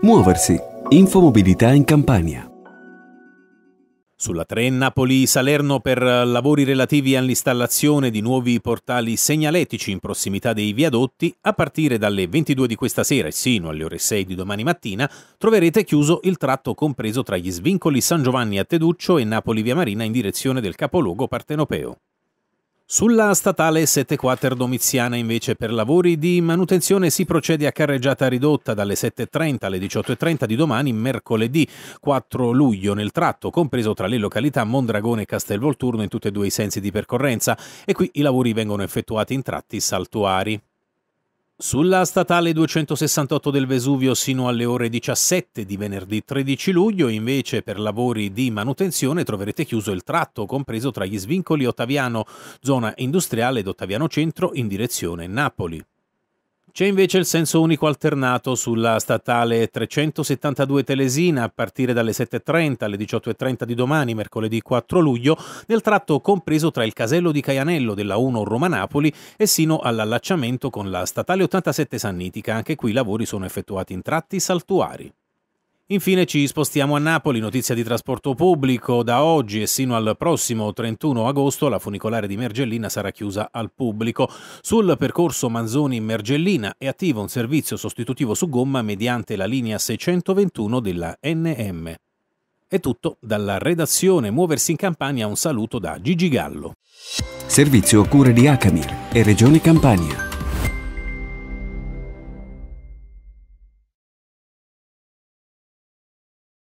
Muoversi. Infomobilità in Campania. Sulla 3 Napoli-Salerno per lavori relativi all'installazione di nuovi portali segnaletici in prossimità dei viadotti, a partire dalle 22 di questa sera e sino alle ore 6 di domani mattina, troverete chiuso il tratto compreso tra gli svincoli San Giovanni a Teduccio e Napoli-Via Marina in direzione del capoluogo partenopeo. Sulla statale 7 Quater Domiziana invece per lavori di manutenzione si procede a carreggiata ridotta dalle 7.30 alle 18.30 di domani mercoledì 4 luglio nel tratto compreso tra le località Mondragone e Castelvolturno in tutti e due i sensi di percorrenza e qui i lavori vengono effettuati in tratti saltuari. Sulla statale 268 del Vesuvio sino alle ore 17 di venerdì 13 luglio, invece per lavori di manutenzione troverete chiuso il tratto compreso tra gli svincoli Ottaviano, zona industriale ed Ottaviano Centro in direzione Napoli. C'è invece il senso unico alternato sulla statale 372 Telesina a partire dalle 7.30 alle 18.30 di domani, mercoledì 4 luglio, nel tratto compreso tra il casello di Caianello della 1 Roma-Napoli e sino all'allacciamento con la statale 87 Sannitica. Anche qui i lavori sono effettuati in tratti saltuari. Infine ci spostiamo a Napoli, notizia di trasporto pubblico. Da oggi e sino al prossimo 31 agosto la funicolare di Mergellina sarà chiusa al pubblico. Sul percorso Manzoni-Mergellina è attivo un servizio sostitutivo su gomma mediante la linea 621 della NM. È tutto dalla redazione Muoversi in Campania, un saluto da Gigi Gallo. Servizio a cura di Acamir e Regione Campania.